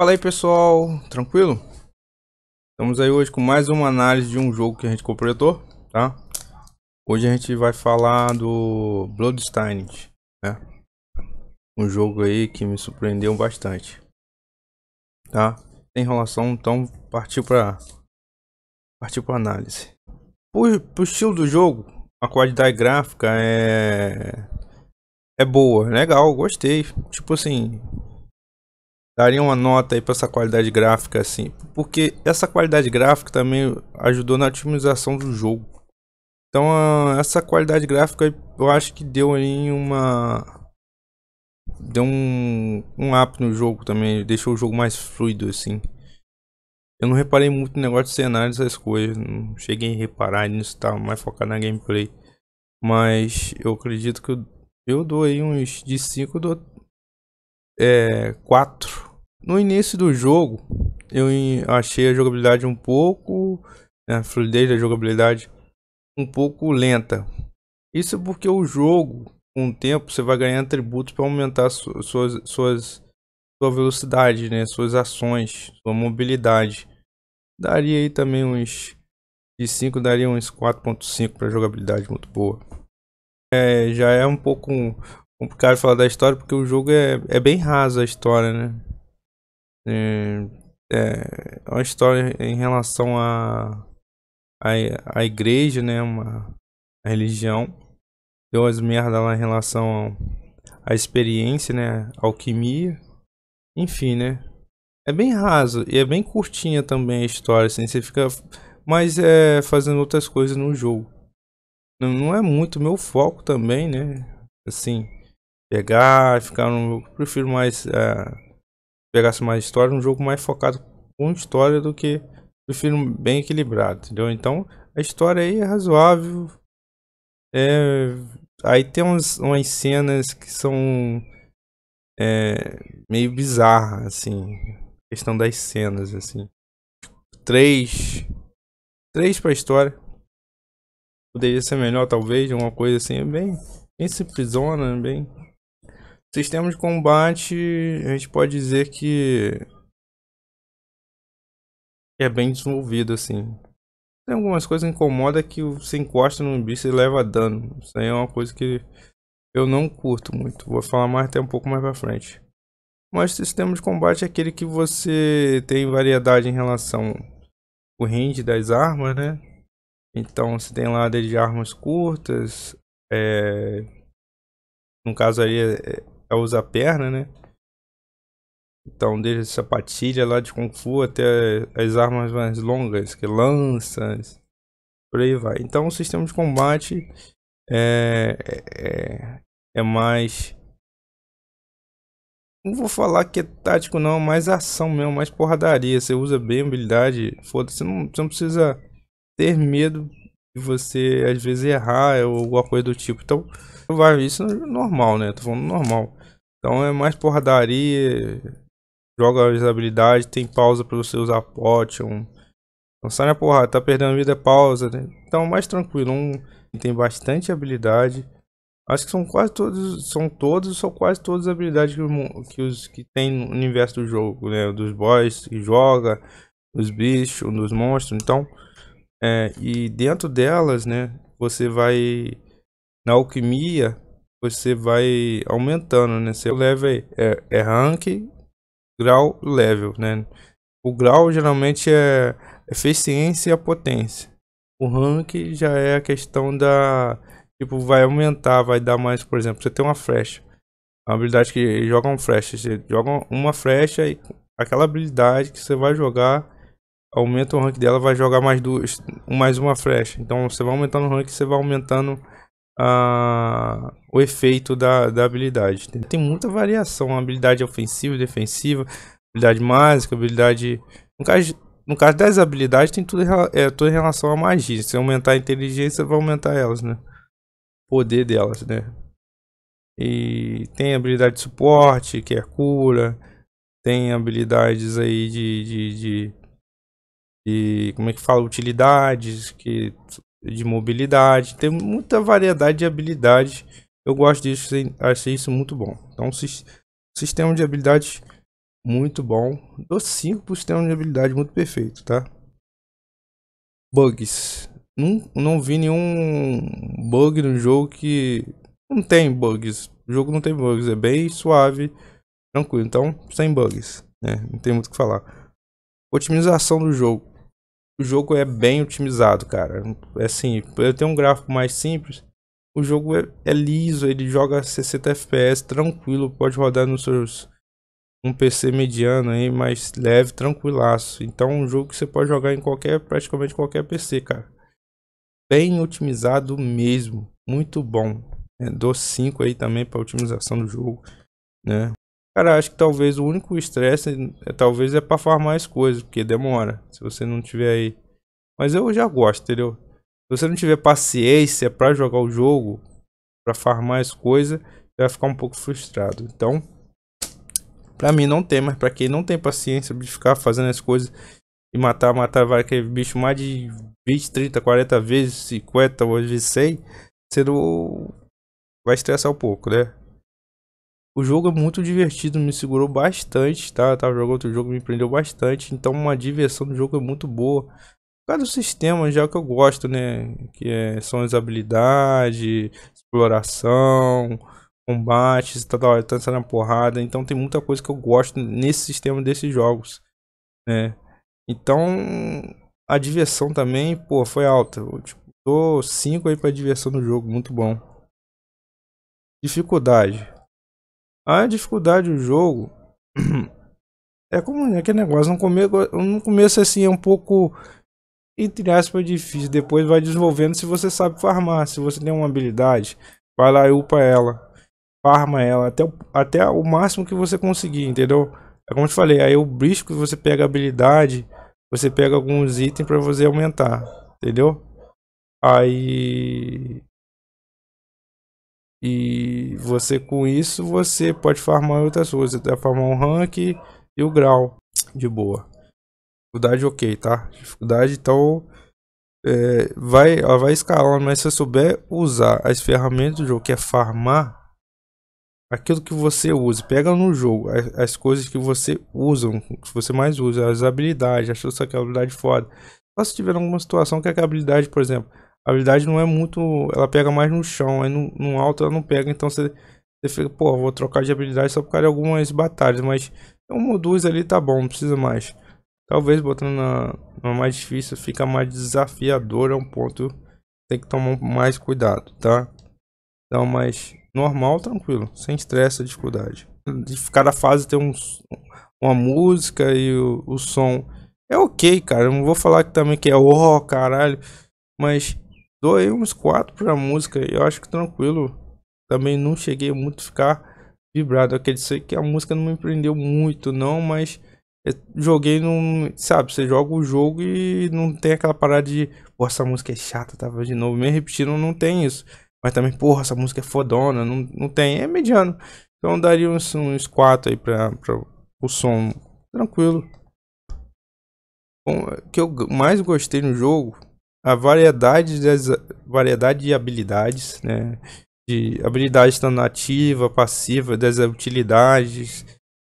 Fala aí pessoal, tranquilo? Estamos aí hoje com mais uma análise de um jogo que a gente completou, tá? Hoje a gente vai falar do Bloodstained, né? Um jogo aí que me surpreendeu bastante, tá? Sem enrolação, então partiu para partiu para análise. Por, o estilo do jogo, a qualidade gráfica é é boa, é legal, gostei. Tipo assim, daria uma nota aí para essa qualidade gráfica assim, porque essa qualidade gráfica também ajudou na otimização do jogo. Então essa qualidade gráfica eu acho que deu aí uma deu um um up no jogo também, deixou o jogo mais fluido assim. Eu não reparei muito no negócio de cenário essas coisas, não cheguei a reparar nisso, tá mais focado na gameplay. Mas eu acredito que eu, eu dou aí uns de 5, do é, 4 no início do jogo, eu achei a jogabilidade um pouco, a né, fluidez da jogabilidade um pouco lenta. Isso porque o jogo, com o tempo, você vai ganhar atributos para aumentar suas, suas, sua velocidade, né? suas ações, sua mobilidade. Daria aí também uns de 5 daria uns 4.5 para jogabilidade muito boa. É, já é um pouco complicado falar da história porque o jogo é, é bem raso a história, né? É, é, uma história em relação à a, a, a, igreja, né? Uma a religião. Deu as merdas lá em relação à experiência, né? Alquimia. Enfim, né? É bem raso e é bem curtinha também a história, assim. Você fica mas é fazendo outras coisas no jogo. Não, não é muito meu foco também, né? Assim, pegar, ficar no. Eu prefiro mais. Ah, pegasse mais história, um jogo mais focado com história do que um filme bem equilibrado, entendeu? Então a história aí é razoável. É, aí tem uns, umas cenas que são é, meio bizarras, assim. questão das cenas, assim. Três. Três pra história. Poderia ser melhor, talvez, alguma coisa assim. Bem, bem simplesona, bem Sistema de combate, a gente pode dizer que é bem desenvolvido assim. Tem algumas coisas que incomoda que você encosta no bicho e leva dano. Isso aí é uma coisa que eu não curto muito. Vou falar mais até um pouco mais pra frente. Mas o sistema de combate é aquele que você tem variedade em relação ao range das armas, né? Então você tem lá desde armas curtas, é... no caso aí é, é ela é usa perna, né? Então, desde sapatilha lá de Kung Fu até as armas mais longas, que é lanças, por aí vai. Então, o sistema de combate é, é, é, é mais. Não vou falar que é tático, não, é mais ação mesmo, mais porradaria. Você usa bem a habilidade, foda-se, você não, você não precisa ter medo de você às vezes errar ou alguma coisa do tipo. Então, vai, isso é normal, né? Tô falando normal. Então é mais porradaria, joga as habilidades, tem pausa para você usar potion. Não sai na porrada, tá perdendo vida, é pausa. Né? Então mais tranquilo, um tem bastante habilidade. Acho que são quase todos, são todos, são quase todas as habilidades que, que os que tem no universo do jogo, né? Dos boys que joga, dos bichos, dos monstros. Então, é, e dentro delas, né? Você vai na alquimia você vai aumentando, né? Seu level é, é rank, grau, level, né? O grau geralmente é, é eficiência e a potência. O rank já é a questão da tipo vai aumentar, vai dar mais, por exemplo, você tem uma flecha, uma habilidade que joga um flecha, você joga uma flecha e aquela habilidade que você vai jogar aumenta o rank dela, vai jogar mais duas, mais uma flecha. Então você vai aumentando o rank, você vai aumentando a, o efeito da, da habilidade. Tem muita variação, habilidade ofensiva, defensiva, habilidade mágica, habilidade... No caso, no caso das habilidades, tem tudo, é, tudo em relação à magia. Se aumentar a inteligência, vai aumentar elas, né? O poder delas, né? E tem habilidade de suporte, que é cura. Tem habilidades aí de, de, de, de como é que fala? Utilidades, que de mobilidade, tem muita variedade de habilidades. Eu gosto disso, achei isso muito bom. Então, sistema de habilidades muito bom. Dou 5 para o sistema de habilidade muito perfeito, tá? Bugs. Não, não vi nenhum bug no jogo que... Não tem bugs. O jogo não tem bugs. É bem suave, tranquilo. Então, sem bugs. Né? Não tem muito o que falar. Otimização do jogo. O jogo é bem otimizado, cara. É assim, eu tenho um gráfico mais simples. O jogo é, é liso, ele joga 60 FPS tranquilo, pode rodar nos seus um PC mediano aí, mais leve, tranquilaço. Então, um jogo que você pode jogar em qualquer, praticamente qualquer PC, cara. Bem otimizado mesmo, muito bom. É, dou 5 aí também para otimização do jogo, né? Cara, acho que talvez o único estresse é, talvez é para farmar as coisas, porque demora. Se você não tiver aí. Mas eu já gosto, entendeu? Se você não tiver paciência para jogar o jogo, para farmar as coisas, você vai ficar um pouco frustrado. Então, para mim não tem, mas para quem não tem paciência de ficar fazendo as coisas e matar, matar vai aquele bicho mais de 20, 30, 40 vezes, 50 ou às vezes 100, você não vai estressar um pouco, né? O jogo é muito divertido, me segurou bastante, tá? Eu tava jogando outro jogo, me prendeu bastante. Então uma diversão do jogo é muito boa. Por causa do sistema, já que eu gosto, né? Que é, são as habilidades, exploração, combates, tá, tá, tá na porrada. Então tem muita coisa que eu gosto nesse sistema desses jogos, né? Então a diversão também, pô, foi alta. Eu, tipo, dou 5 aí pra diversão do jogo, muito bom. Dificuldade. A dificuldade do jogo é como é aquele negócio, no começo, no começo assim é um pouco entre aspas difícil, depois vai desenvolvendo se você sabe farmar, se você tem uma habilidade, vai lá e upa ela, farma ela até o, até o máximo que você conseguir, entendeu? É como eu te falei, aí o brisco você pega habilidade, você pega alguns itens para você aumentar, entendeu? Aí e você com isso você pode farmar outras coisas, até farmar um rank e o grau de boa. Dificuldade ok, tá? Dificuldade então é, vai, ela vai escalando, mas se você souber usar as ferramentas do jogo, que é farmar aquilo que você usa, pega no jogo as, as coisas que você usa, que você mais usa, as habilidades, achou sua habilidade foda. Só se tiver alguma situação que é a habilidade, por exemplo, a habilidade não é muito. Ela pega mais no chão, aí no, no alto ela não pega, então você, você fica, pô, vou trocar de habilidade só por causa de algumas batalhas, mas uma ou duas ali tá bom, não precisa mais. Talvez botando na, na mais difícil fica mais desafiador, é um ponto tem que tomar mais cuidado, tá? Então, mas normal, tranquilo, sem estresse, dificuldade. De cada fase tem um, uma música e o, o som é ok, cara. Eu não vou falar que também que é oh, caralho, mas Dou aí uns 4 pra música. Eu acho que tranquilo. Também não cheguei muito a ficar vibrado. Eu quero dizer que a música não me prendeu muito, não, mas joguei num. Sabe, você joga o jogo e não tem aquela parada de. porra essa música é chata, tava tá de novo. Me repetindo, não tem isso. Mas também, porra, essa música é fodona. Não, não tem. É mediano. Então daria uns, uns 4 aí pra, pra o som. Tranquilo. Bom, o que eu mais gostei no jogo a variedade das variedade de habilidades, né? De habilidades tanto ativa, passiva, das utilidades,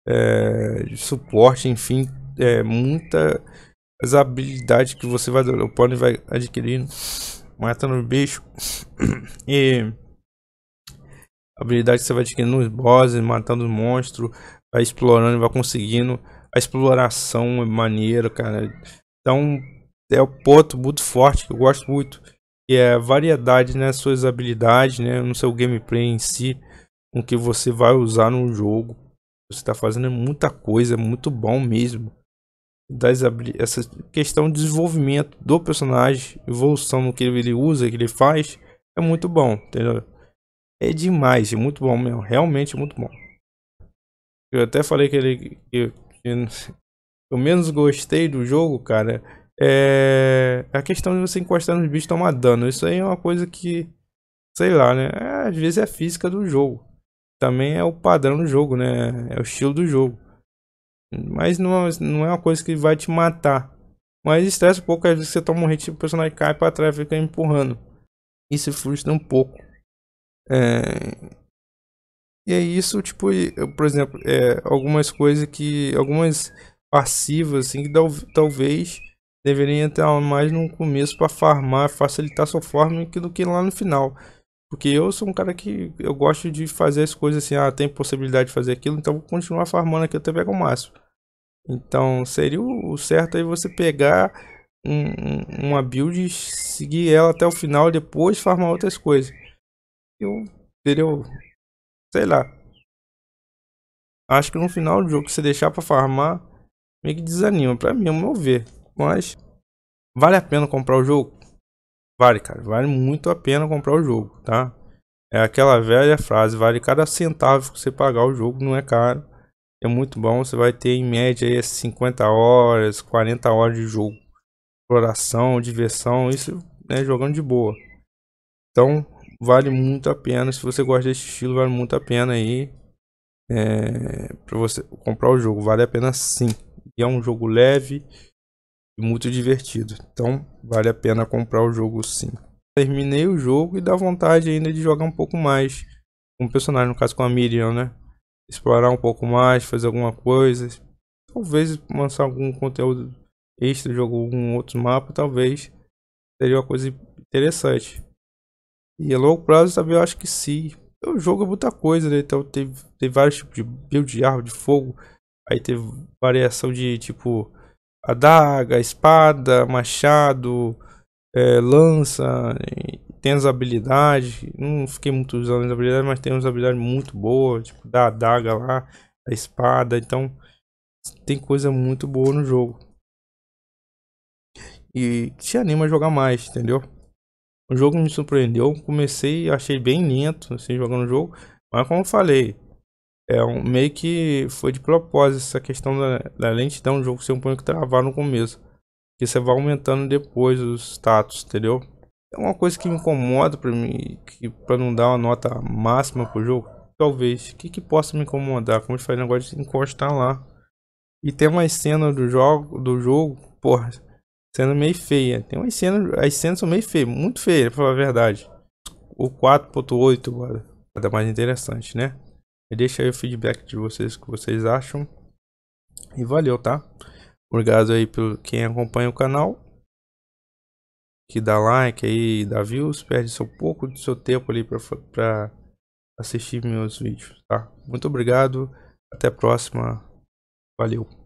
é, suporte, enfim, é, muita as habilidades que você vai o pônei vai adquirindo, matando o bicho e habilidade que você vai adquirindo nos bosses, matando os monstros, vai explorando, vai conseguindo a exploração é cara. Então é o ponto muito forte que eu gosto muito, que é a variedade nas né, suas habilidades, né, no seu gameplay em si, com que você vai usar no jogo. Você está fazendo muita coisa, é muito bom mesmo. Das, essa questão de desenvolvimento do personagem, evolução no que ele usa, que ele faz, é muito bom, entendeu? É demais, é muito bom mesmo, realmente muito bom. Eu até falei que ele que, que eu menos gostei do jogo, cara, é, é a questão de você encostar nos bichos e tomar dano. Isso aí é uma coisa que, sei lá, né? É, às vezes é a física do jogo. Também é o padrão do jogo, né? É o estilo do jogo. Mas não, não é uma coisa que vai te matar. Mas estressa um pouco, às vezes você toma um hit e o personagem cai pra trás e fica empurrando. Isso frustra um pouco. É... E é isso, tipo, eu, por exemplo, é, algumas coisas que. Algumas passivas, assim, que talvez deveria entrar mais no começo para farmar, facilitar sua forma do que lá no final. Porque eu sou um cara que eu gosto de fazer as coisas assim, ah, tem possibilidade de fazer aquilo, então vou continuar farmando aqui até pegar o máximo. Então seria o certo aí você pegar um, uma build, seguir ela até o final e depois farmar outras coisas. Eu, entendeu? Sei lá. Acho que no final do jogo, se deixar para farmar, meio que desanima, pra mim, ao meu ver mas vale a pena comprar o jogo? Vale, cara, vale muito a pena comprar o jogo, tá? É aquela velha frase, vale cada centavo que você pagar o jogo, não é caro. É muito bom, você vai ter em média aí 50 horas, 40 horas de jogo. Exploração, diversão, isso né, jogando de boa. Então, vale muito a pena. Se você gosta desse estilo, vale muito a pena aí. É, eh, para você comprar o jogo, vale a pena sim. E é um jogo leve, muito divertido. Então vale a pena comprar o jogo sim. Terminei o jogo e dá vontade ainda de jogar um pouco mais. Com um o personagem, no caso com a Miriam, né? Explorar um pouco mais, fazer alguma coisa. Talvez lançar algum conteúdo extra, jogo algum outro mapa, talvez. Seria uma coisa interessante. E a longo prazo também eu acho que sim. Então, o jogo é muita coisa, né? Então tem vários tipos de build de arma, de fogo. Aí teve variação de tipo adaga, espada, machado, é, lança, tem as habilidades. Não fiquei muito usando as habilidades, mas tem umas habilidades muito boas, tipo da adaga lá, da espada. Então tem coisa muito boa no jogo. E te anima a jogar mais, entendeu? O jogo me surpreendeu, comecei, achei bem lento assim jogando o jogo, mas como eu falei, é um, meio que foi de propósito essa questão da, da lentidão do jogo ser um pouco travado no começo. Que você vai aumentando depois os status, entendeu? É uma coisa que me incomoda pra mim, que pra não dar uma nota máxima pro jogo, talvez. O que, que possa me incomodar? Como eu faz o negócio de encostar lá. E tem uma cena do jogo, do jogo, porra, sendo meio feia. Tem umas cenas, as cenas são meio feias, muito feias, pra falar a verdade. O 4.8, agora Nada mais interessante, né? Deixa aí o feedback de vocês, o que vocês acham. E valeu, tá? Obrigado aí por quem acompanha o canal. Que dá like aí, dá views, perde um pouco do seu tempo ali para assistir meus vídeos, tá? Muito obrigado, até a próxima. Valeu.